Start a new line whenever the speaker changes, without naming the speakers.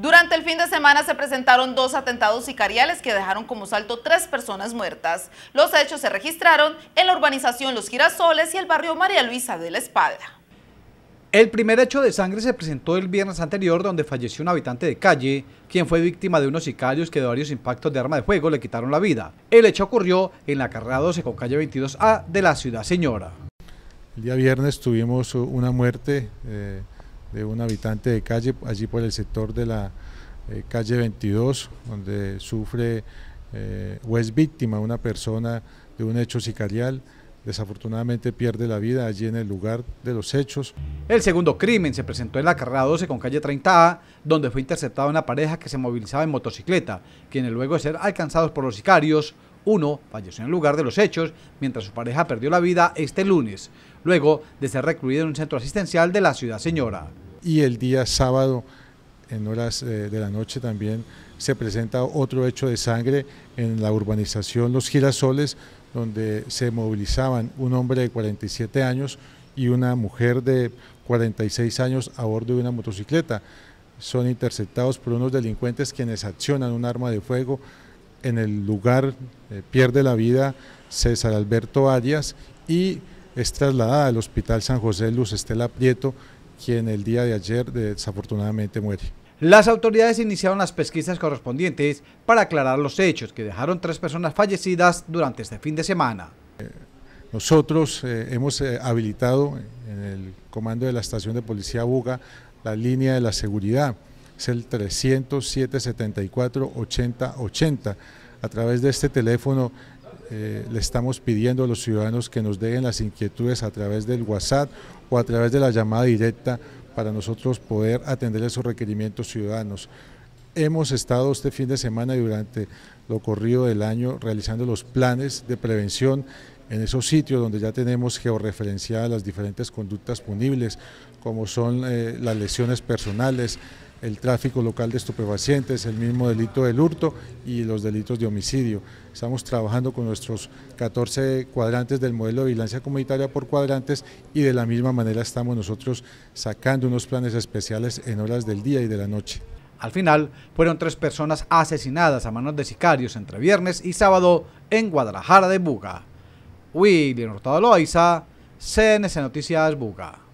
Durante el fin de semana se presentaron dos atentados sicariales que dejaron como salto tres personas muertas. Los hechos se registraron en la urbanización Los Girasoles y el barrio María Luisa de la Espada. El primer hecho de sangre se presentó el viernes anterior donde falleció un habitante de calle, quien fue víctima de unos sicarios que de varios impactos de arma de fuego le quitaron la vida. El hecho ocurrió en la carrera 12 con calle 22A de la ciudad señora.
El día viernes tuvimos una muerte... Eh, de un habitante de calle, allí por el sector de la eh, calle 22, donde sufre eh, o es víctima una persona de un hecho sicarial. Desafortunadamente pierde la vida allí en el lugar de los hechos.
El segundo crimen se presentó en la carrera 12 con calle 30A, donde fue interceptada una pareja que se movilizaba en motocicleta, quienes luego de ser alcanzados por los sicarios uno falleció en el lugar de los hechos mientras su pareja perdió la vida este lunes, luego de ser recluido en un centro asistencial de la ciudad señora.
Y el día sábado, en horas eh, de la noche también, se presenta otro hecho de sangre en la urbanización Los Girasoles, donde se movilizaban un hombre de 47 años y una mujer de 46 años a bordo de una motocicleta. Son interceptados por unos delincuentes quienes accionan un arma de fuego en el lugar eh, pierde la vida César Alberto Arias y es trasladada al Hospital San José Luz Estela Prieto, quien el día de ayer desafortunadamente muere.
Las autoridades iniciaron las pesquisas correspondientes para aclarar los hechos que dejaron tres personas fallecidas durante este fin de semana.
Eh, nosotros eh, hemos habilitado en el comando de la estación de policía Buga la línea de la seguridad es el 307 74 8080 A través de este teléfono eh, le estamos pidiendo a los ciudadanos que nos dejen las inquietudes a través del WhatsApp o a través de la llamada directa para nosotros poder atender esos requerimientos ciudadanos. Hemos estado este fin de semana y durante lo corrido del año realizando los planes de prevención en esos sitios donde ya tenemos georreferenciadas las diferentes conductas punibles, como son eh, las lesiones personales, el tráfico local de estupefacientes, el mismo delito del hurto y los delitos de homicidio. Estamos trabajando con nuestros 14 cuadrantes del modelo de vigilancia comunitaria por cuadrantes y de la misma manera estamos nosotros sacando unos planes especiales en horas del día y de la noche.
Al final, fueron tres personas asesinadas a manos de sicarios entre viernes y sábado en Guadalajara de Buga. William Hurtado Loaiza, CNC Noticias Buga.